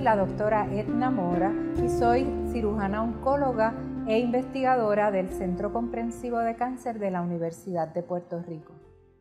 la doctora Edna Mora y soy cirujana oncóloga e investigadora del Centro Comprensivo de Cáncer de la Universidad de Puerto Rico.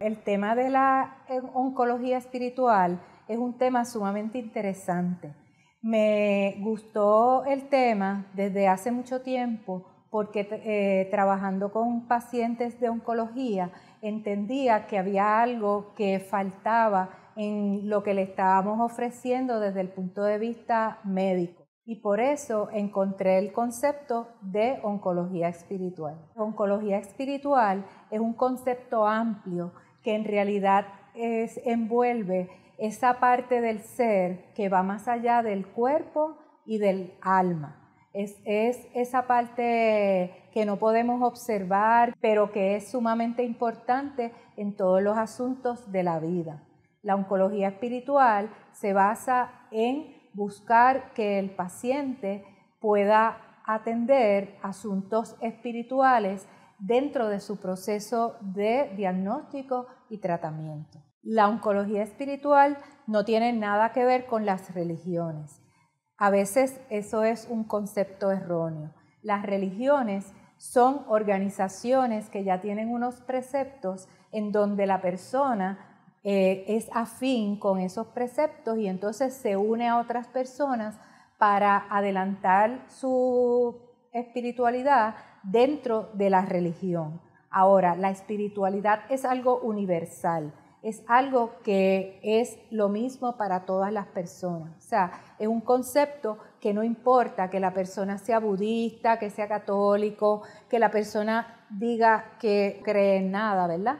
El tema de la eh, oncología espiritual es un tema sumamente interesante. Me gustó el tema desde hace mucho tiempo porque eh, trabajando con pacientes de oncología entendía que había algo que faltaba en lo que le estábamos ofreciendo desde el punto de vista médico. Y por eso encontré el concepto de oncología espiritual. Oncología espiritual es un concepto amplio que en realidad envuelve esa parte del ser que va más allá del cuerpo y del alma. es, esa parte que no podemos observar, pero que es sumamente importante en todos los asuntos de la vida. La oncología espiritual se basa en buscar que el paciente pueda atender asuntos espirituales dentro de su proceso de diagnóstico y tratamiento. La oncología espiritual no tiene nada que ver con las religiones. A veces eso es un concepto erróneo. Las religiones son organizaciones que ya tienen unos preceptos en donde la persona eh, es afín con esos preceptos y entonces se une a otras personas para adelantar su espiritualidad dentro de la religión. Ahora, la espiritualidad es algo universal, es algo que es lo mismo para todas las personas. O sea, es un concepto que no importa que la persona sea budista, que sea católico, que la persona diga que cree en nada, ¿verdad?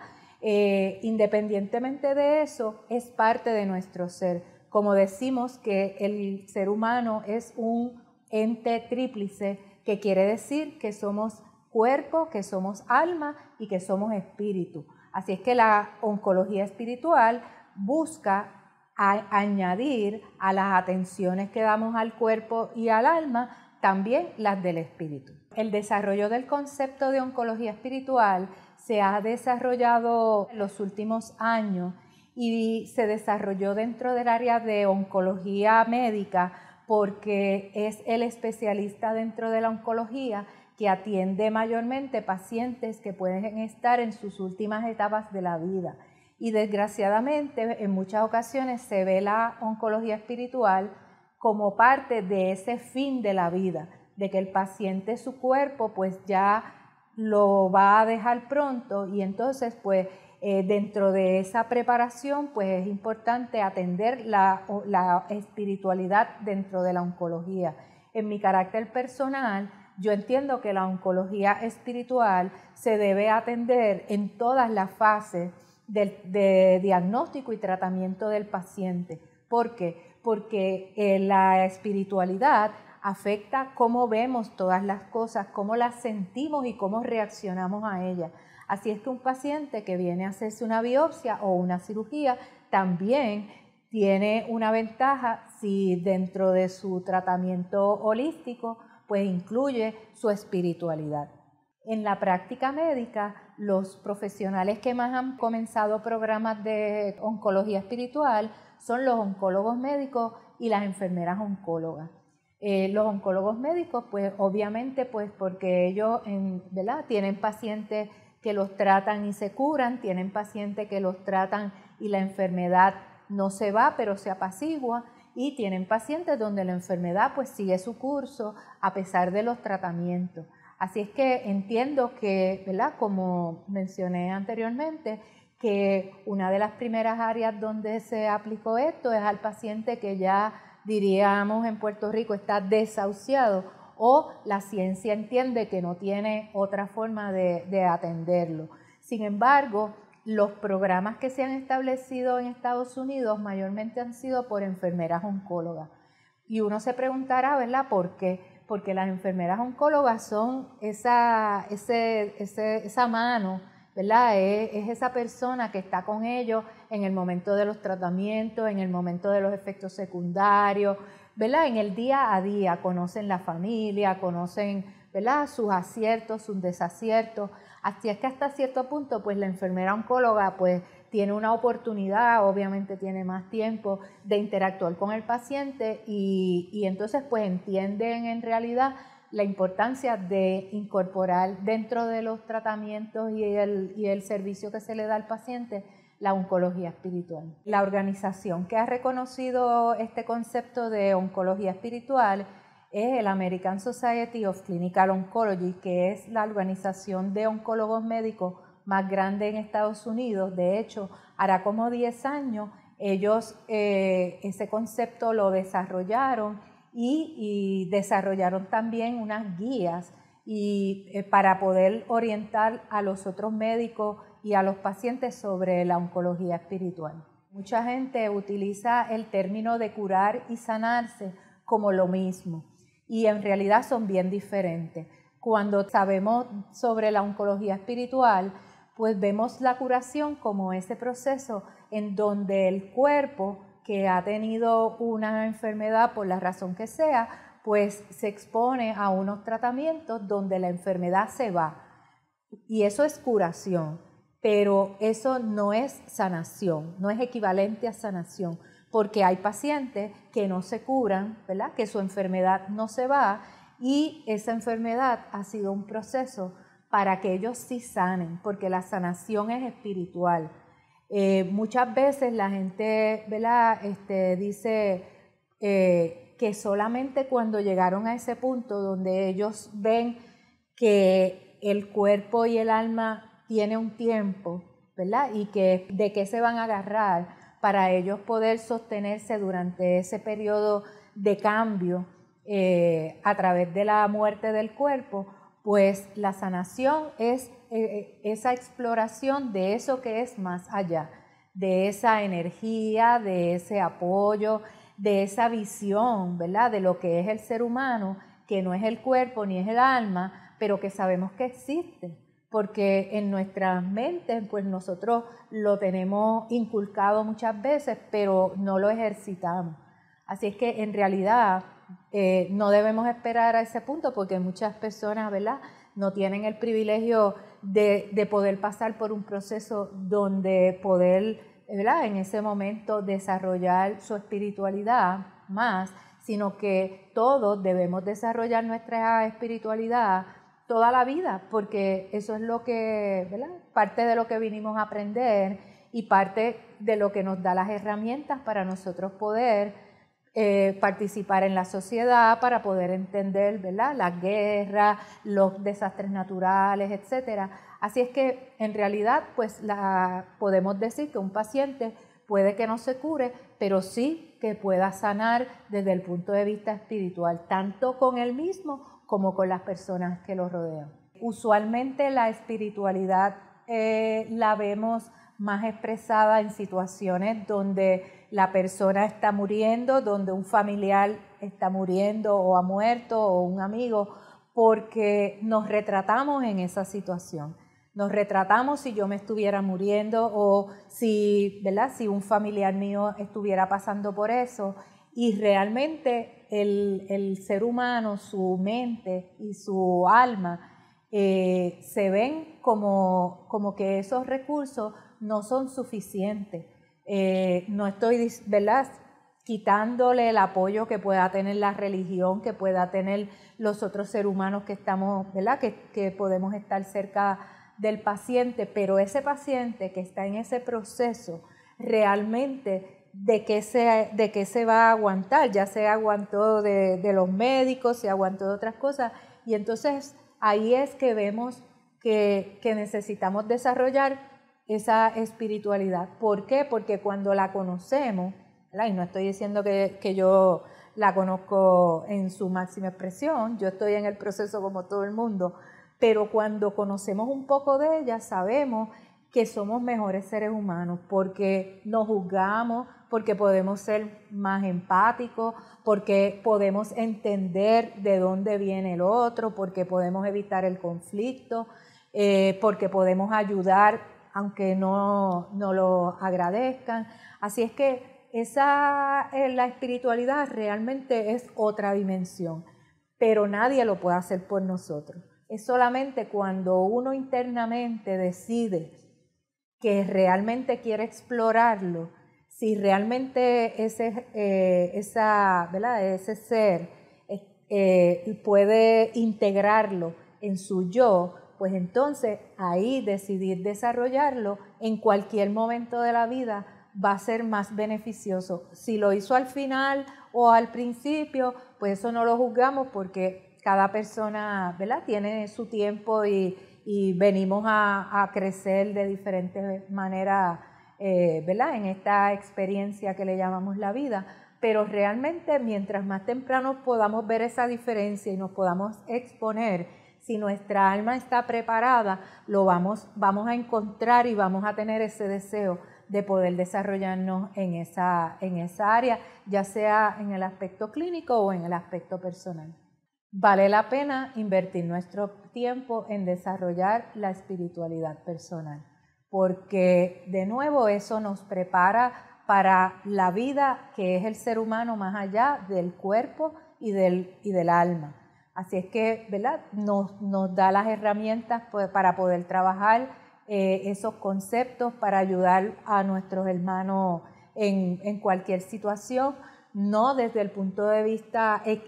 Eh, independientemente de eso, es parte de nuestro ser. Como decimos que el ser humano es un ente tríplice, que quiere decir que somos cuerpo, que somos alma y que somos espíritu. Así es que la oncología espiritual busca añadir a las atenciones que damos al cuerpo y al alma también las del espíritu. El desarrollo del concepto de oncología espiritual se ha desarrollado en los últimos años y se desarrolló dentro del área de oncología médica porque es el especialista dentro de la oncología que atiende mayormente pacientes que pueden estar en sus últimas etapas de la vida. Y desgraciadamente en muchas ocasiones se ve la oncología espiritual como parte de ese fin de la vida, de que el paciente, su cuerpo, pues ya lo va a dejar pronto y entonces pues eh, dentro de esa preparación pues es importante atender la, espiritualidad dentro de la oncología. En mi carácter personal, yo entiendo que la oncología espiritual se debe atender en todas las fases de, diagnóstico y tratamiento del paciente. ¿Por qué? Porque eh, la espiritualidad afecta cómo vemos todas las cosas, cómo las sentimos y cómo reaccionamos a ellas. Así es que un paciente que viene a hacerse una biopsia o una cirugía también tiene una ventaja si dentro de su tratamiento holístico pues incluye su espiritualidad. En la práctica médica, los profesionales que más han comenzado programas de oncología espiritual son los oncólogos médicos y las enfermeras oncólogas. Eh, los oncólogos médicos, pues obviamente, pues porque ellos ¿verdad? tienen pacientes que los tratan y se curan, tienen pacientes que los tratan y la enfermedad no se va, pero se apacigua, y tienen pacientes donde la enfermedad pues sigue su curso a pesar de los tratamientos. Así es que entiendo que, ¿verdad? Como mencioné anteriormente, que una de las primeras áreas donde se aplicó esto es al paciente que ya diríamos en Puerto Rico, está desahuciado o la ciencia entiende que no tiene otra forma de, atenderlo. Sin embargo, los programas que se han establecido en Estados Unidos mayormente han sido por enfermeras oncólogas. Y uno se preguntará, ¿verdad? ¿Por qué? Porque las enfermeras oncólogas son esa, esa mano ¿verdad? Es, esa persona que está con ellos en el momento de los tratamientos, en el momento de los efectos secundarios, ¿verdad? En el día a día, conocen la familia, conocen, ¿verdad? Sus aciertos, sus desaciertos. Así es que hasta cierto punto, pues la enfermera oncóloga, pues tiene una oportunidad, obviamente tiene más tiempo de interactuar con el paciente y, y entonces pues entienden en realidad la importancia de incorporar dentro de los tratamientos y el, y el servicio que se le da al paciente la oncología espiritual. La organización que ha reconocido este concepto de oncología espiritual es el American Society of Clinical Oncology, que es la organización de oncólogos médicos más grande en Estados Unidos. De hecho, hará como 10 años ellos eh, ese concepto lo desarrollaron y, desarrollaron también unas guías y, eh, para poder orientar a los otros médicos y a los pacientes sobre la oncología espiritual. Mucha gente utiliza el término de curar y sanarse como lo mismo y en realidad son bien diferentes. Cuando sabemos sobre la oncología espiritual, pues vemos la curación como ese proceso en donde el cuerpo que ha tenido una enfermedad por la razón que sea, pues se expone a unos tratamientos donde la enfermedad se va. Y eso es curación, pero eso no es sanación, no es equivalente a sanación, porque hay pacientes que no se curan, Que su enfermedad no se va y esa enfermedad ha sido un proceso para que ellos sí sanen, porque la sanación es espiritual eh, muchas veces la gente este, dice eh, que solamente cuando llegaron a ese punto donde ellos ven que el cuerpo y el alma tiene un tiempo, Y que de qué se van a agarrar para ellos poder sostenerse durante ese periodo de cambio eh, a través de la muerte del cuerpo, pues la sanación es eh, eh, esa exploración de eso que es más allá, de esa energía, de ese apoyo, de esa visión, ¿verdad? De lo que es el ser humano, que no es el cuerpo ni es el alma, pero que sabemos que existe, porque en nuestras mentes, pues nosotros lo tenemos inculcado muchas veces, pero no lo ejercitamos. Así es que en realidad eh, no debemos esperar a ese punto porque muchas personas, ¿verdad?, no tienen el privilegio de, poder pasar por un proceso donde poder, en ese momento desarrollar su espiritualidad más, sino que todos debemos desarrollar nuestra espiritualidad toda la vida, porque eso es lo que, Parte de lo que vinimos a aprender y parte de lo que nos da las herramientas para nosotros poder eh, participar en la sociedad para poder entender ¿verdad? La guerra, los desastres naturales, etc. Así es que en realidad pues la, podemos decir que un paciente puede que no se cure, pero sí que pueda sanar desde el punto de vista espiritual, tanto con él mismo como con las personas que lo rodean. Usualmente la espiritualidad eh, la vemos más expresada en situaciones donde la persona está muriendo, donde un familiar está muriendo o ha muerto o un amigo, porque nos retratamos en esa situación. Nos retratamos si yo me estuviera muriendo o si, ¿verdad? si un familiar mío estuviera pasando por eso. Y realmente el, ser humano, su mente y su alma, eh, se ven como, como que esos recursos no son suficientes eh, no estoy, quitándole el apoyo que pueda tener la religión, que pueda tener los otros seres humanos que estamos, ¿verdad? Que, podemos estar cerca del paciente, pero ese paciente que está en ese proceso, realmente de qué se, de se va a aguantar, ya se aguantó de, los médicos, se aguantó de otras cosas, y entonces ahí es que vemos que necesitamos desarrollar esa espiritualidad. ¿Por qué? Porque cuando la conocemos, y no estoy diciendo que, yo la conozco en su máxima expresión, yo estoy en el proceso como todo el mundo, pero cuando conocemos un poco de ella, sabemos que somos mejores seres humanos porque nos juzgamos, porque podemos ser más empáticos, porque podemos entender de dónde viene el otro, porque podemos evitar el conflicto, eh, porque podemos ayudar aunque no, lo agradezcan. Así es que esa, eh, la espiritualidad realmente es otra dimensión, pero nadie lo puede hacer por nosotros. Es solamente cuando uno internamente decide que realmente quiere explorarlo, si realmente ese, eh, ese ser eh, puede integrarlo en su yo, pues entonces ahí decidir desarrollarlo en cualquier momento de la vida va a ser más beneficioso. Si lo hizo al final o al principio, pues eso no lo juzgamos porque cada persona ¿verdad? tiene su tiempo y, venimos a, crecer de diferentes maneras eh, en esta experiencia que le llamamos la vida. Pero realmente mientras más temprano podamos ver esa diferencia y nos podamos exponer, si nuestra alma está preparada, lo vamos, vamos a encontrar y vamos a tener ese deseo de poder desarrollarnos en esa, área, ya sea en el aspecto clínico o en el aspecto personal. Vale la pena invertir nuestro tiempo en desarrollar la espiritualidad personal, porque de nuevo eso nos prepara para la vida que es el ser humano más allá del cuerpo y del alma Así es que, ¿verdad? Nos, da las herramientas pues, para poder trabajar eh, esos conceptos, para ayudar a nuestros hermanos en, cualquier situación, no desde el punto de vista eh,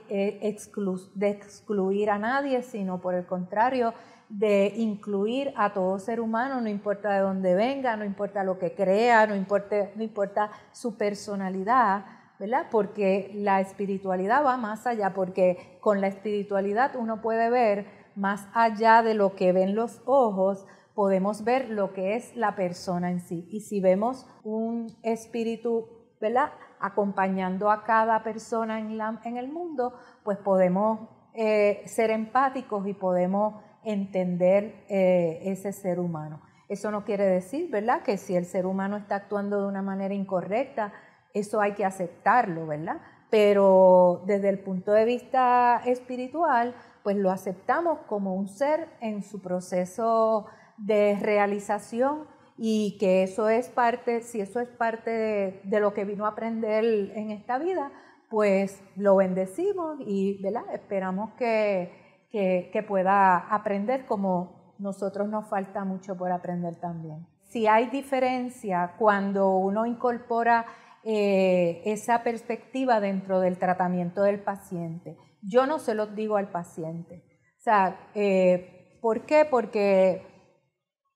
de excluir a nadie, sino por el contrario, de incluir a todo ser humano, no importa de dónde venga, no importa lo que crea, no no importa su personalidad, ¿verdad? Porque la espiritualidad va más allá, porque con la espiritualidad uno puede ver más allá de lo que ven los ojos, podemos ver lo que es la persona en sí. Y si vemos un espíritu, ¿verdad? Acompañando a cada persona en, el mundo, pues podemos eh, ser empáticos y podemos entender eh, ese ser humano. Eso no quiere decir, ¿verdad?, que si el ser humano está actuando de una manera incorrecta, eso hay que aceptarlo, ¿verdad? Pero desde el punto de vista espiritual, pues lo aceptamos como un ser en su proceso de realización y que eso es parte, si eso es parte de, lo que vino a aprender en esta vida, pues lo bendecimos y ¿verdad? esperamos que, que pueda aprender como nosotros nos falta mucho por aprender también. Si hay diferencia cuando uno incorpora eh, esa perspectiva dentro del tratamiento del paciente. Yo no se los digo al paciente. O sea, eh, ¿por qué? Porque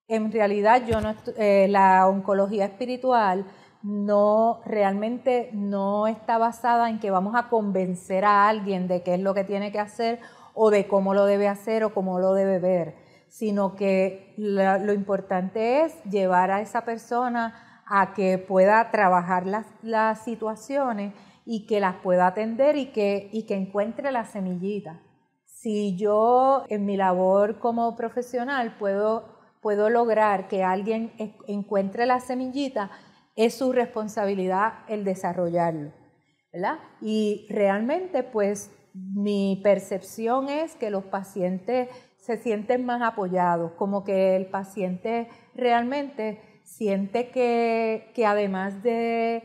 en realidad yo no eh, la oncología espiritual no realmente no está basada en que vamos a convencer a alguien de qué es lo que tiene que hacer o de cómo lo debe hacer o cómo lo debe ver, sino que lo importante es llevar a esa persona a que pueda trabajar las, situaciones y que las pueda atender y que, encuentre la semillita. Si yo en mi labor como profesional puedo, puedo lograr que alguien e, encuentre la semillita, es su responsabilidad el desarrollarlo. ¿verdad? Y realmente pues mi percepción es que los pacientes se sienten más apoyados, como que el paciente realmente siente que, además de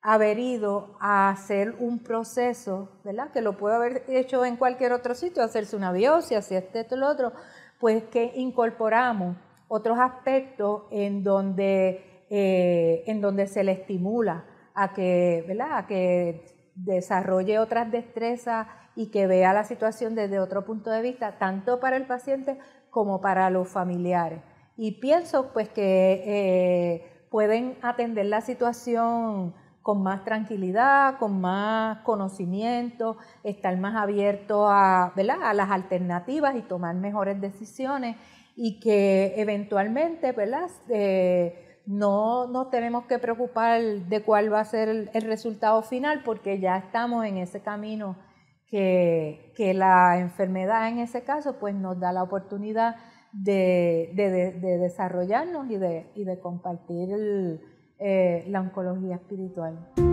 haber ido a hacer un proceso, Que lo puede haber hecho en cualquier otro sitio, hacerse una biopsia, hacerse este, esto, lo otro, pues que incorporamos otros aspectos en donde, eh, se le estimula a que, A que desarrolle otras destrezas y que vea la situación desde otro punto de vista, tanto para el paciente como para los familiares y pienso pues que eh, pueden atender la situación con más tranquilidad, con más conocimiento, estar más abierto a, a las alternativas y tomar mejores decisiones y que eventualmente ¿verdad? Eh, no nos tenemos que preocupar de cuál va a ser el, resultado final porque ya estamos en ese camino que, la enfermedad en ese caso pues nos da la oportunidad de, de, de, desarrollarnos y de, y compartir eh, la oncología espiritual.